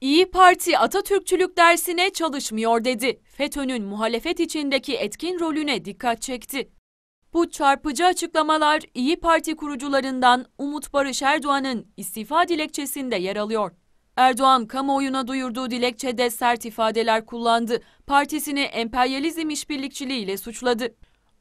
İyi Parti Atatürkçülük dersine çalışmıyor dedi. FETÖ'nün muhalefet içindeki etkin rolüne dikkat çekti. Bu çarpıcı açıklamalar İyi Parti kurucularından Umut Barış Erdoğan'ın istifa dilekçesinde yer alıyor. Erdoğan kamuoyuna duyurduğu dilekçede sert ifadeler kullandı. Partisini emperyalizm işbirlikçiliği ile suçladı.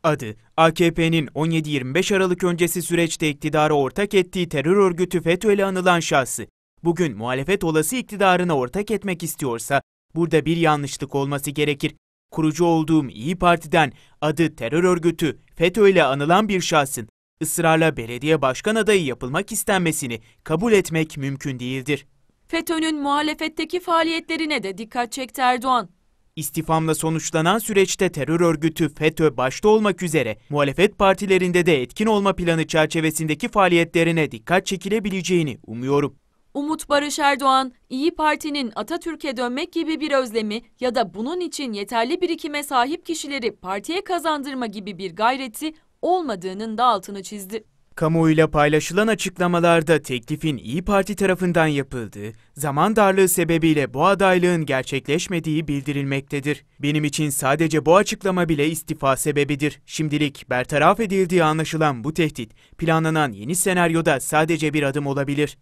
Adı, AKP'nin 17-25 Aralık öncesi süreçte iktidarı ortak ettiği terör örgütü FETÖ ile anılan şahsı, bugün muhalefet olası iktidarına ortak etmek istiyorsa burada bir yanlışlık olması gerekir. Kurucu olduğum İyi Parti'den adı terör örgütü FETÖ ile anılan bir şahsın ısrarla belediye başkan adayı yapılmak istenmesini kabul etmek mümkün değildir. FETÖ'nün muhalefetteki faaliyetlerine de dikkat çekti Erdoğan. İstifamla sonuçlanan süreçte terör örgütü FETÖ başta olmak üzere muhalefet partilerinde de etkin olma planı çerçevesindeki faaliyetlerine dikkat çekilebileceğini umuyorum. Umut Barış Erdoğan, İyi Parti'nin Atatürk'e dönmek gibi bir özlemi ya da bunun için yeterli birikime sahip kişileri partiye kazandırma gibi bir gayreti olmadığının da altını çizdi. Kamuoyuyla paylaşılan açıklamalarda teklifin İyi Parti tarafından yapıldığı, zaman darlığı sebebiyle bu adaylığın gerçekleşmediği bildirilmektedir. Benim için sadece bu açıklama bile istifa sebebidir. Şimdilik bertaraf edildiği anlaşılan bu tehdit, planlanan yeni senaryoda sadece bir adım olabilir.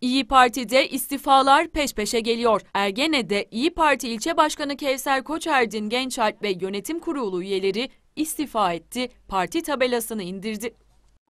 İyi Parti'de istifalar peş peşe geliyor. Ergene'de İyi Parti ilçe başkanı Kevser Koçerdin Gençalp ve yönetim kurulu üyeleri istifa etti, parti tabelasını indirdi.